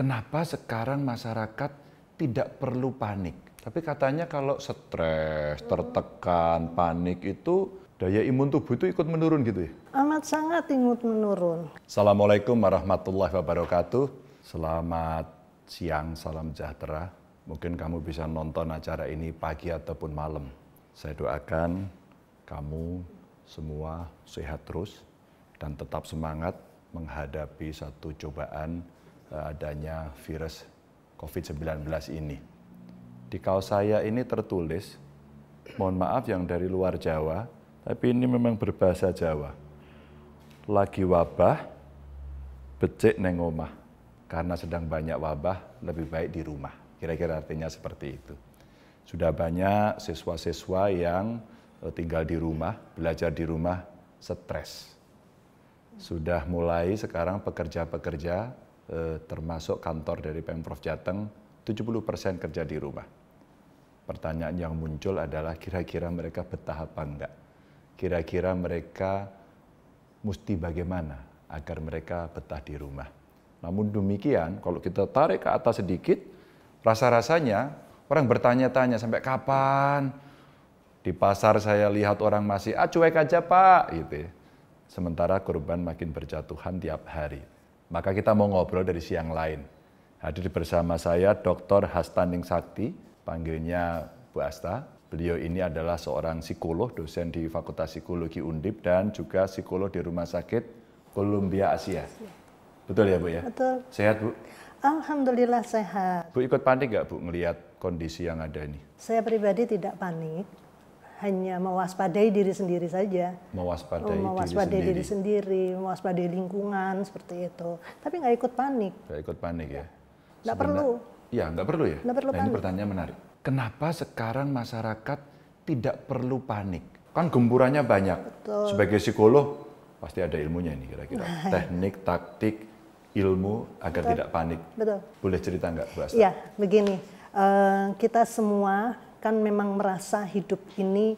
kenapa sekarang masyarakat tidak perlu panik? Tapi katanya kalau stres, oh. tertekan, panik itu daya imun tubuh itu ikut menurun gitu ya? Amat sangat ikut menurun. Assalamualaikum warahmatullahi wabarakatuh. Selamat siang, salam sejahtera. Mungkin kamu bisa nonton acara ini pagi ataupun malam. Saya doakan kamu semua sehat terus dan tetap semangat menghadapi satu cobaan Eh, adanya virus COVID-19 ini. Di kaos saya ini tertulis, mohon maaf yang dari luar Jawa, tapi ini memang berbahasa Jawa. Lagi wabah, becek neng omah. Karena sedang banyak wabah, lebih baik di rumah. Kira-kira artinya seperti itu. Sudah banyak siswa-siswa yang eh, tinggal di rumah, belajar di rumah, stres. Sudah mulai sekarang pekerja-pekerja Eh, termasuk kantor dari Pemprov Jateng 70% kerja di rumah. Pertanyaan yang muncul adalah kira-kira mereka betah apa enggak? Kira-kira mereka mesti bagaimana agar mereka betah di rumah? Namun demikian, kalau kita tarik ke atas sedikit, rasa-rasanya orang bertanya-tanya sampai kapan? Di pasar saya lihat orang masih, ah cuek aja pak, gitu. Ya. Sementara korban makin berjatuhan tiap hari. Maka kita mau ngobrol dari siang lain. Hadir bersama saya Dr. Hastaning Sakti, panggilnya Bu Asta. Beliau ini adalah seorang psikolog, dosen di Fakultas Psikologi Undip dan juga psikolog di Rumah Sakit Columbia Asia. Betul ya Bu ya? Betul. Sehat Bu? Alhamdulillah sehat. Bu ikut panik nggak Bu ngelihat kondisi yang ada ini? Saya pribadi tidak panik, hanya mewaspadai diri sendiri saja. Mewaspadai, oh, mewaspadai diri, diri sendiri. sendiri, mewaspadai lingkungan seperti itu. Tapi nggak ikut panik. Nggak ikut panik ya. Nggak perlu. Iya, nggak perlu ya. Nggak perlu nah, panik. Ini pertanyaan menarik. Kenapa sekarang masyarakat tidak perlu panik? Kan gempurannya banyak. Betul. Sebagai psikolog pasti ada ilmunya ini kira-kira. Nah, iya. Teknik, taktik, ilmu agar Betul. tidak panik. Betul. Boleh cerita nggak Bu Asta? Iya, begini. Uh, kita semua kan memang merasa hidup ini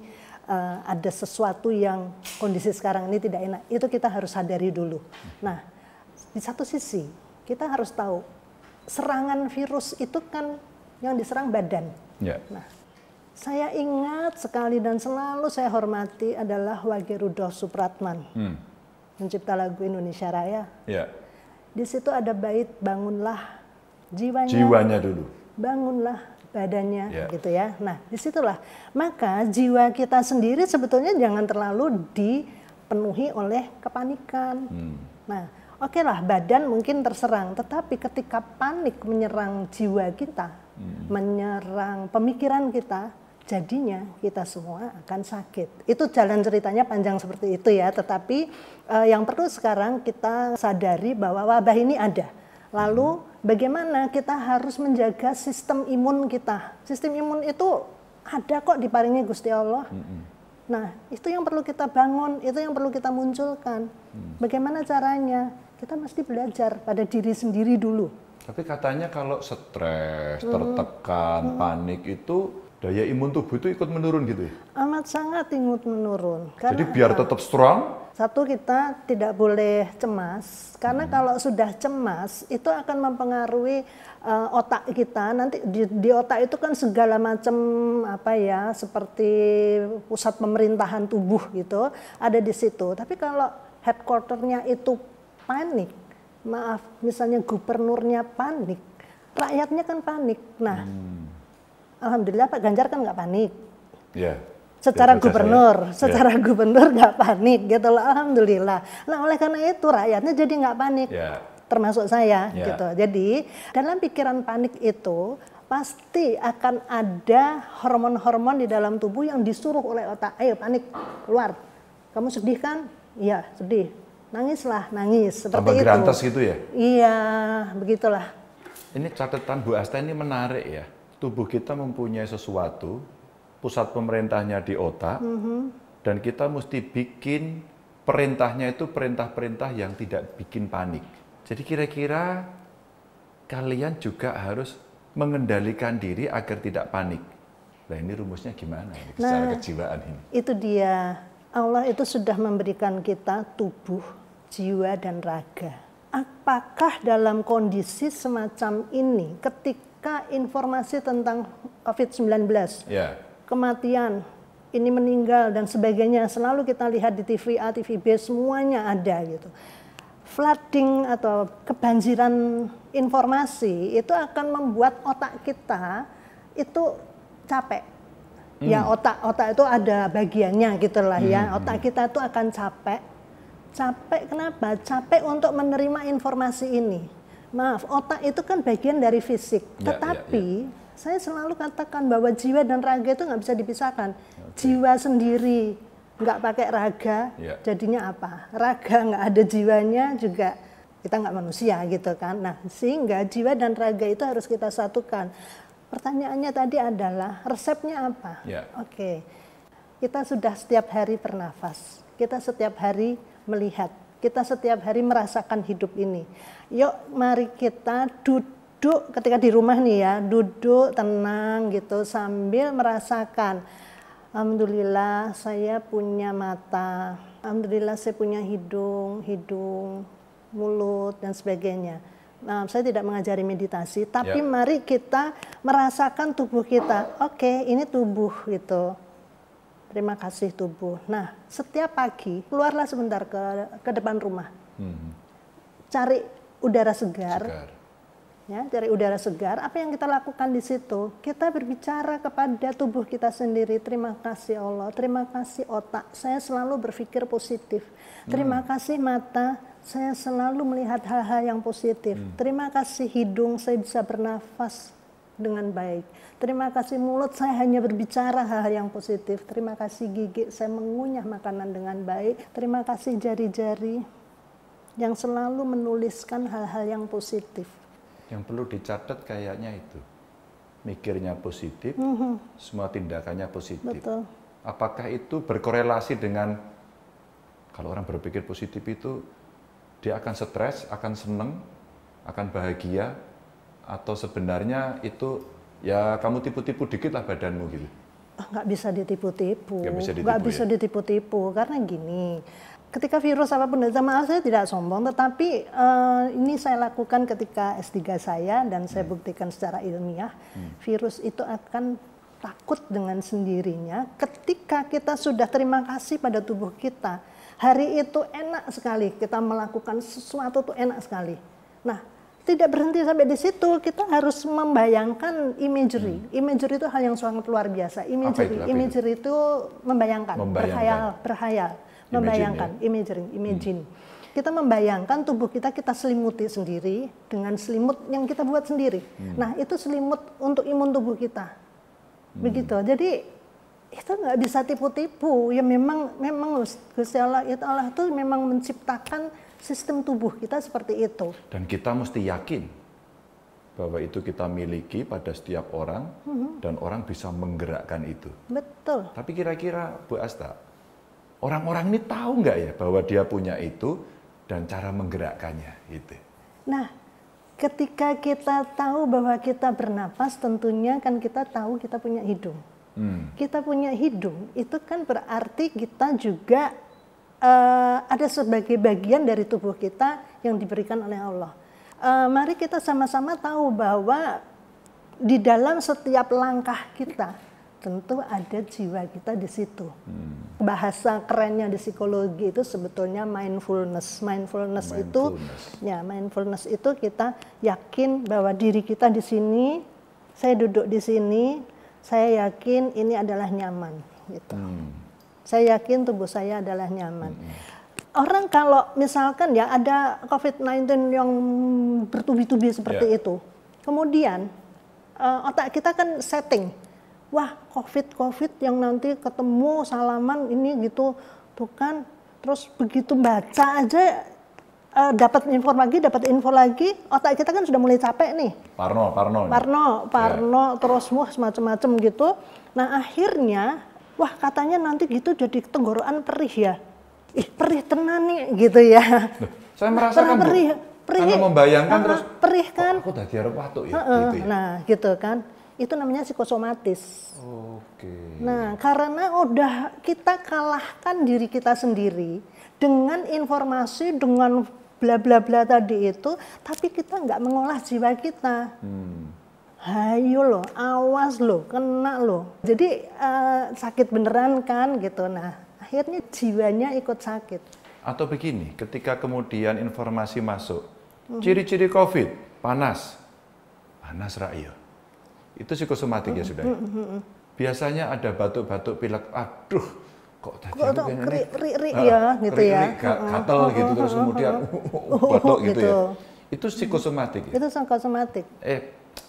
uh, ada sesuatu yang kondisi sekarang ini tidak enak, itu kita harus sadari dulu. Nah, di satu sisi kita harus tahu serangan virus itu kan yang diserang badan. Yeah. Nah, saya ingat sekali dan selalu saya hormati adalah Wage Rudolf Supratman, hmm. pencipta lagu Indonesia Raya. Yeah. Di situ ada bait bangunlah jiwanya. Jiwanya dulu. Bangunlah badannya yeah. gitu ya. Nah, disitulah maka jiwa kita sendiri sebetulnya jangan terlalu dipenuhi oleh kepanikan. Hmm. Nah, oke okay lah badan mungkin terserang, tetapi ketika panik menyerang jiwa kita, hmm. menyerang pemikiran kita, jadinya kita semua akan sakit. Itu jalan ceritanya panjang seperti itu ya, tetapi eh, yang perlu sekarang kita sadari bahwa wabah ini ada Lalu bagaimana kita harus menjaga sistem imun kita? Sistem imun itu ada kok diparingi Gusti Allah. Nah, itu yang perlu kita bangun, itu yang perlu kita munculkan. Mm. Bagaimana caranya? Kita mesti belajar pada diri sendiri dulu. Tapi katanya kalau stres, mm. tertekan, hmm. panik itu daya imun tubuh itu ikut menurun gitu ya? Amat sangat ikut menurun. Jadi biar tetap strong, satu kita tidak boleh cemas karena hmm. kalau sudah cemas itu akan mempengaruhi uh, otak kita. Nanti di, di otak itu kan segala macam apa ya seperti pusat pemerintahan tubuh gitu ada di situ. Tapi kalau headquarternya itu panik, maaf misalnya gubernurnya panik, rakyatnya kan panik. Nah, hmm. alhamdulillah Pak Ganjar kan nggak panik. Yeah secara gubernur, saya. secara ya. gubernur nggak panik gitu loh, alhamdulillah. Nah oleh karena itu rakyatnya jadi nggak panik, yeah. termasuk saya yeah. gitu. Jadi dalam pikiran panik itu pasti akan ada hormon-hormon di dalam tubuh yang disuruh oleh otak, ayo panik keluar. Kamu sedih kan? Iya sedih. Nangislah, nangis seperti Tambah itu. gerantas gitu ya? Iya, begitulah. Ini catatan Bu Asta ini menarik ya. Tubuh kita mempunyai sesuatu pusat pemerintahnya di otak, mm -hmm. dan kita mesti bikin perintahnya itu perintah-perintah yang tidak bikin panik. Jadi kira-kira kalian juga harus mengendalikan diri agar tidak panik. Nah ini rumusnya gimana ini, nah, kejiwaan ini? Itu dia. Allah itu sudah memberikan kita tubuh, jiwa, dan raga. Apakah dalam kondisi semacam ini ketika informasi tentang COVID-19 yeah kematian, ini meninggal dan sebagainya selalu kita lihat di TV A, TV B semuanya ada gitu. Flooding atau kebanjiran informasi itu akan membuat otak kita itu capek. Hmm. Ya otak-otak itu ada bagiannya gitulah lah ya. Hmm. Otak kita itu akan capek. Capek kenapa? Capek untuk menerima informasi ini. Maaf, otak itu kan bagian dari fisik. Ya, Tetapi ya, ya saya selalu katakan bahwa jiwa dan raga itu nggak bisa dipisahkan. Okay. Jiwa sendiri nggak pakai raga, yeah. jadinya apa? Raga nggak ada jiwanya juga kita nggak manusia gitu kan. Nah sehingga jiwa dan raga itu harus kita satukan. Pertanyaannya tadi adalah resepnya apa? Yeah. Oke, okay. kita sudah setiap hari bernafas, kita setiap hari melihat, kita setiap hari merasakan hidup ini. Yuk mari kita duduk duduk ketika di rumah nih ya, duduk tenang gitu sambil merasakan Alhamdulillah saya punya mata, Alhamdulillah saya punya hidung, hidung, mulut dan sebagainya. Nah, saya tidak mengajari meditasi, tapi ya. mari kita merasakan tubuh kita. Oke, okay, ini tubuh gitu. Terima kasih tubuh. Nah, setiap pagi keluarlah sebentar ke ke depan rumah. Hmm. Cari udara segar. segar ya dari udara segar apa yang kita lakukan di situ kita berbicara kepada tubuh kita sendiri terima kasih Allah terima kasih otak saya selalu berpikir positif terima hmm. kasih mata saya selalu melihat hal-hal yang positif hmm. terima kasih hidung saya bisa bernafas dengan baik terima kasih mulut saya hanya berbicara hal-hal yang positif terima kasih gigi saya mengunyah makanan dengan baik terima kasih jari-jari yang selalu menuliskan hal-hal yang positif yang perlu dicatat kayaknya itu. Mikirnya positif, mm -hmm. semua tindakannya positif. Betul. Apakah itu berkorelasi dengan kalau orang berpikir positif itu dia akan stres, akan seneng, akan bahagia, atau sebenarnya itu ya kamu tipu-tipu dikit lah badanmu gitu? Nggak bisa ditipu-tipu. Nggak bisa ditipu-tipu. Ya? ditipu-tipu. Karena gini, ketika virus apapun datang maaf saya tidak sombong tetapi uh, ini saya lakukan ketika S3 saya dan saya hmm. buktikan secara ilmiah hmm. virus itu akan takut dengan sendirinya ketika kita sudah terima kasih pada tubuh kita hari itu enak sekali kita melakukan sesuatu itu enak sekali nah tidak berhenti sampai di situ kita harus membayangkan imagery hmm. imagery itu hal yang sangat luar biasa imagery itu, imagery itu membayangkan, membayangkan. berhayal berhayal membayangkan, ya? imaging, imagine. Hmm. Kita membayangkan tubuh kita kita selimuti sendiri dengan selimut yang kita buat sendiri. Hmm. Nah, itu selimut untuk imun tubuh kita. Hmm. Begitu. Jadi itu nggak bisa tipu-tipu. Ya memang memang Gusti Allah itu Allah itu memang menciptakan sistem tubuh kita seperti itu. Dan kita mesti yakin bahwa itu kita miliki pada setiap orang -hmm. dan orang bisa menggerakkan itu. Betul. Tapi kira-kira Bu Asta, orang-orang ini tahu nggak ya bahwa dia punya itu dan cara menggerakkannya itu. Nah, ketika kita tahu bahwa kita bernapas, tentunya kan kita tahu kita punya hidung. Hmm. Kita punya hidung itu kan berarti kita juga uh, ada sebagai bagian dari tubuh kita yang diberikan oleh Allah. Uh, mari kita sama-sama tahu bahwa di dalam setiap langkah kita tentu ada jiwa kita di situ. Hmm. Bahasa kerennya di psikologi itu sebetulnya mindfulness. mindfulness. Mindfulness itu, ya mindfulness itu kita yakin bahwa diri kita di sini, saya duduk di sini, saya yakin ini adalah nyaman. Gitu. Hmm. Saya yakin tubuh saya adalah nyaman. Hmm orang kalau misalkan ya ada COVID-19 yang bertubi-tubi seperti yeah. itu, kemudian uh, otak kita kan setting wah covid covid yang nanti ketemu salaman ini gitu tuh kan terus begitu baca aja uh, dapat info lagi dapat info lagi otak kita kan sudah mulai capek nih parno parno parno parno yeah. terus wah semacam-macam gitu nah akhirnya wah katanya nanti gitu jadi tenggorokan perih ya ih perih tenan nih gitu ya Duh, saya merasakan perih perih, perih membayangkan uh, terus perih kan oh, aku tadi harus batuk ya uh, uh, gitu ya. nah gitu kan itu namanya psikosomatis. Oke. Nah, karena udah kita kalahkan diri kita sendiri dengan informasi dengan bla bla bla tadi itu, tapi kita nggak mengolah jiwa kita. Hmm. Hayo loh, awas loh, kena loh. Jadi uh, sakit beneran kan gitu. Nah, akhirnya jiwanya ikut sakit. Atau begini, ketika kemudian informasi masuk, mhm. ciri-ciri hmm. COVID, panas, panas rakyat itu psikosomatik ya sudah. Biasanya ada batuk-batuk pilek, aduh kok tadi kok aku ini, ri, ri, ri, ya, gitu ri, ya. Ri, gatel gitu terus kemudian batuk gitu, gitu ya. Gitu. Itu psikosomatik. Ya? Itu psikosomatik. Eh,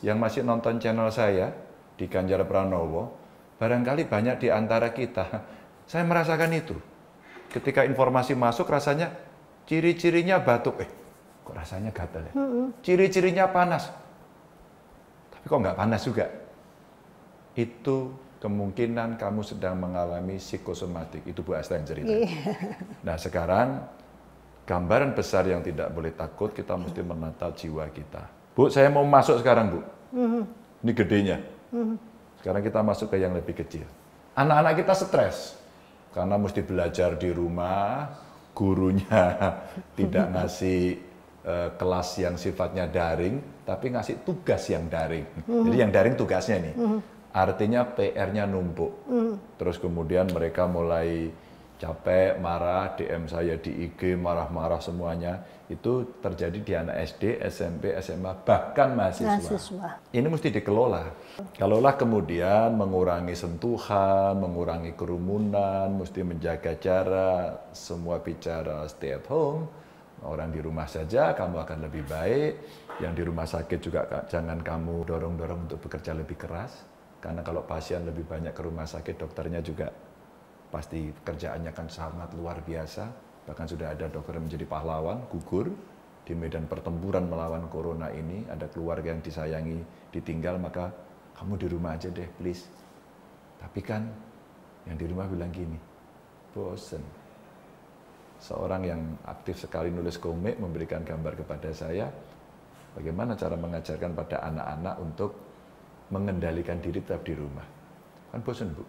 yang masih nonton channel saya di Ganjar Pranowo, barangkali banyak di antara kita, saya merasakan itu. Ketika informasi masuk rasanya ciri-cirinya batuk, eh kok rasanya gatel ya? Ciri-cirinya panas, tapi kok nggak panas juga? Itu kemungkinan kamu sedang mengalami psikosomatik. Itu Bu Asta yang cerita. Iya. Nah sekarang gambaran besar yang tidak boleh takut, kita mesti menata jiwa kita. Bu, saya mau masuk sekarang Bu. Mm-hmm. Ini gedenya. Mm-hmm. Sekarang kita masuk ke yang lebih kecil. Anak-anak kita stres karena mesti belajar di rumah, gurunya tidak ngasih uh, kelas yang sifatnya daring, tapi ngasih tugas yang daring. Mm-hmm. Jadi yang daring tugasnya nih. Mm-hmm. Artinya PR-nya numpuk. Mm-hmm. Terus kemudian mereka mulai capek, marah, DM saya di IG, marah-marah semuanya. Itu terjadi di anak SD, SMP, SMA, bahkan mahasiswa. mahasiswa. Ini mesti dikelola. Kalau lah kemudian mengurangi sentuhan, mengurangi kerumunan, mesti menjaga jarak, semua bicara stay at home, orang di rumah saja kamu akan lebih baik. Yang di rumah sakit juga jangan kamu dorong-dorong untuk bekerja lebih keras. Karena kalau pasien lebih banyak ke rumah sakit, dokternya juga pasti kerjaannya akan sangat luar biasa. Bahkan sudah ada dokter yang menjadi pahlawan, gugur di medan pertempuran melawan corona ini. Ada keluarga yang disayangi, ditinggal, maka kamu di rumah aja deh, please. Tapi kan yang di rumah bilang gini, bosen seorang yang aktif sekali nulis komik memberikan gambar kepada saya bagaimana cara mengajarkan pada anak-anak untuk mengendalikan diri tetap di rumah. Kan bosan, Bu.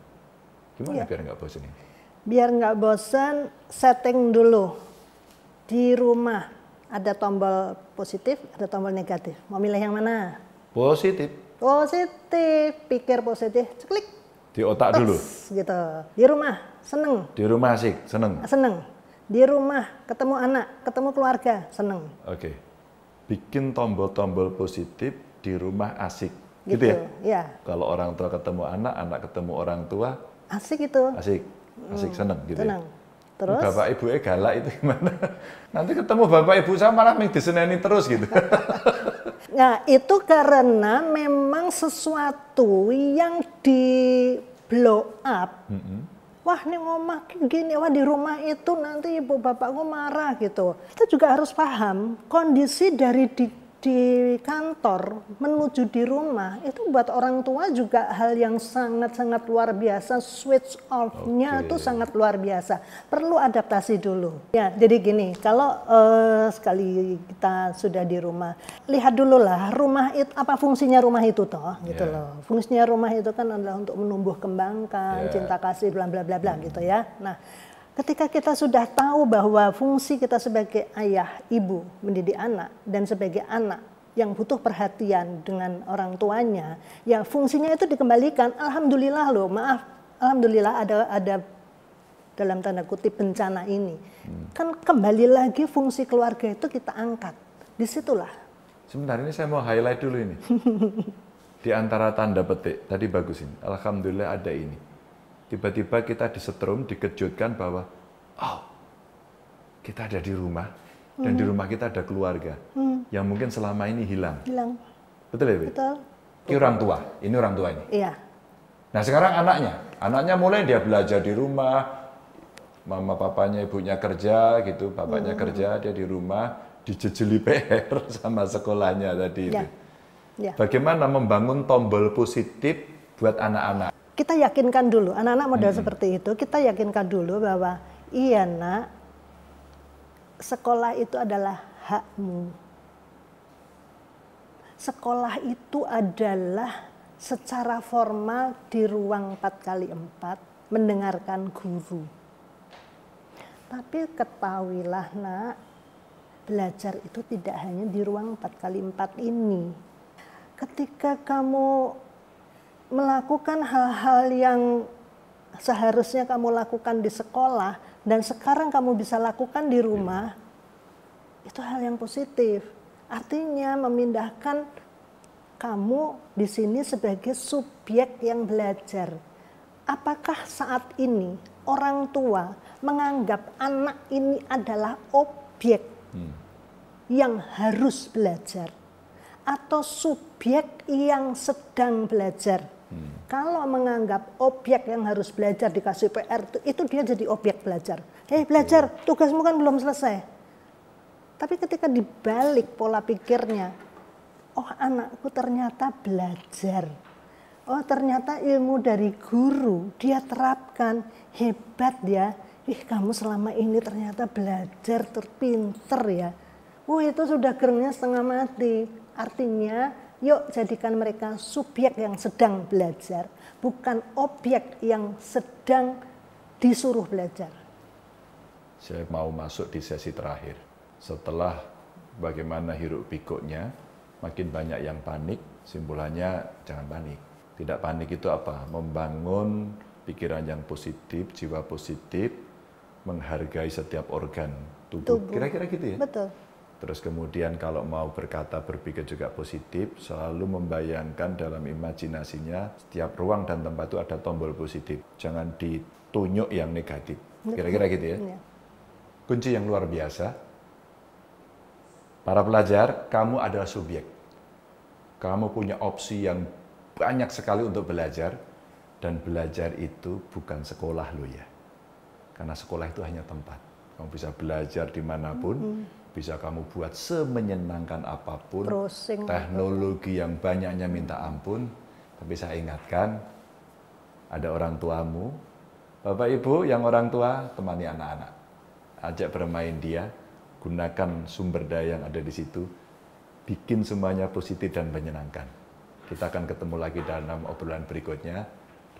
Gimana ya. biar nggak bosan ini? Biar nggak bosan, setting dulu. Di rumah ada tombol positif, ada tombol negatif. Mau milih yang mana? Positif. Positif, pikir positif, klik. Di otak Tos, dulu. Gitu. Di rumah seneng. Di rumah asik, seneng. Seneng di rumah, ketemu anak, ketemu keluarga, seneng. Oke. Okay. Bikin tombol-tombol positif di rumah asik. Gitu, gitu ya? Iya. Kalau orang tua ketemu anak, anak ketemu orang tua, asik itu. Asik. Asik hmm, seneng gitu. Ya? Seneng. Ya? Terus Bapak Ibu eh galak itu gimana? Nanti ketemu Bapak Ibu saya malah diseneni terus gitu. nah, itu karena memang sesuatu yang di blow up mm -hmm wah ini ngomong ngomah gini, wah di rumah itu nanti ibu bapakku marah gitu. Kita juga harus paham kondisi dari di di kantor menuju di rumah itu buat orang tua juga hal yang sangat-sangat luar biasa switch off-nya okay. itu sangat luar biasa perlu adaptasi dulu ya jadi gini kalau uh, sekali kita sudah di rumah lihat dulu lah rumah itu apa fungsinya rumah itu toh yeah. gitu ya. loh fungsinya rumah itu kan adalah untuk menumbuh kembangkan yeah. cinta kasih bla bla bla bla hmm. gitu ya nah Ketika kita sudah tahu bahwa fungsi kita sebagai ayah, ibu, mendidik anak, dan sebagai anak yang butuh perhatian dengan orang tuanya, ya fungsinya itu dikembalikan. Alhamdulillah loh, maaf, alhamdulillah ada ada dalam tanda kutip bencana ini. Hmm. Kan kembali lagi fungsi keluarga itu kita angkat. Disitulah. Sebentar ini saya mau highlight dulu ini. Di antara tanda petik, tadi bagus ini. Alhamdulillah ada ini tiba-tiba kita disetrum, dikejutkan bahwa oh kita ada di rumah dan hmm. di rumah kita ada keluarga hmm. yang mungkin selama ini hilang. Hilang. Betul ya, Bi? Betul. Ini orang tua, ini orang tua ini. Iya. Nah sekarang anaknya, anaknya mulai dia belajar di rumah, mama papanya ibunya kerja gitu, bapaknya hmm. kerja dia di rumah, dijejeli PR sama sekolahnya tadi ya. itu. Ya. Bagaimana membangun tombol positif buat anak-anak? kita yakinkan dulu anak-anak model hmm. seperti itu kita yakinkan dulu bahwa iya nak sekolah itu adalah hakmu sekolah itu adalah secara formal di ruang 4 kali 4 mendengarkan guru tapi ketahuilah nak belajar itu tidak hanya di ruang 4 kali 4 ini ketika kamu melakukan hal-hal yang seharusnya kamu lakukan di sekolah dan sekarang kamu bisa lakukan di rumah, itu hal yang positif. Artinya memindahkan kamu di sini sebagai subjek yang belajar. Apakah saat ini orang tua menganggap anak ini adalah objek hmm. yang harus belajar atau subjek yang sedang belajar? Hmm. Kalau menganggap objek yang harus belajar dikasih PR itu, itu dia jadi objek belajar. Eh hey, belajar, tugasmu kan belum selesai. Tapi ketika dibalik pola pikirnya, oh anakku ternyata belajar. Oh ternyata ilmu dari guru dia terapkan hebat ya. Ih kamu selama ini ternyata belajar terpinter ya. oh, itu sudah gernya setengah mati. Artinya Yuk jadikan mereka subjek yang sedang belajar, bukan objek yang sedang disuruh belajar. Saya mau masuk di sesi terakhir. Setelah bagaimana hiruk pikuknya, makin banyak yang panik, simpulannya jangan panik. Tidak panik itu apa? Membangun pikiran yang positif, jiwa positif, menghargai setiap organ tubuh. Kira-kira gitu ya? Betul. Terus kemudian kalau mau berkata berpikir juga positif, selalu membayangkan dalam imajinasinya setiap ruang dan tempat itu ada tombol positif. Jangan ditunjuk yang negatif. Kira-kira gitu ya. Iya. Kunci yang luar biasa. Para pelajar, kamu adalah subjek. Kamu punya opsi yang banyak sekali untuk belajar. Dan belajar itu bukan sekolah lo ya. Karena sekolah itu hanya tempat. Kamu bisa belajar dimanapun. Mm -hmm bisa kamu buat semenyenangkan apapun, Prosing teknologi yang banyaknya minta ampun, tapi saya ingatkan, ada orang tuamu, Bapak Ibu yang orang tua, temani anak-anak. Ajak bermain dia, gunakan sumber daya yang ada di situ, bikin semuanya positif dan menyenangkan. Kita akan ketemu lagi dalam obrolan berikutnya.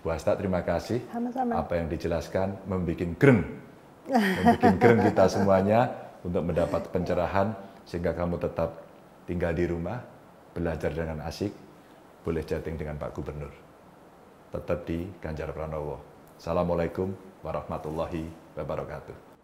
Bu Asta, terima kasih. Sama-sama. Apa yang dijelaskan membuat keren, membuat keren kita semuanya untuk mendapat pencerahan sehingga kamu tetap tinggal di rumah, belajar dengan asik, boleh chatting dengan Pak Gubernur. Tetap di Ganjar Pranowo. Assalamualaikum warahmatullahi wabarakatuh.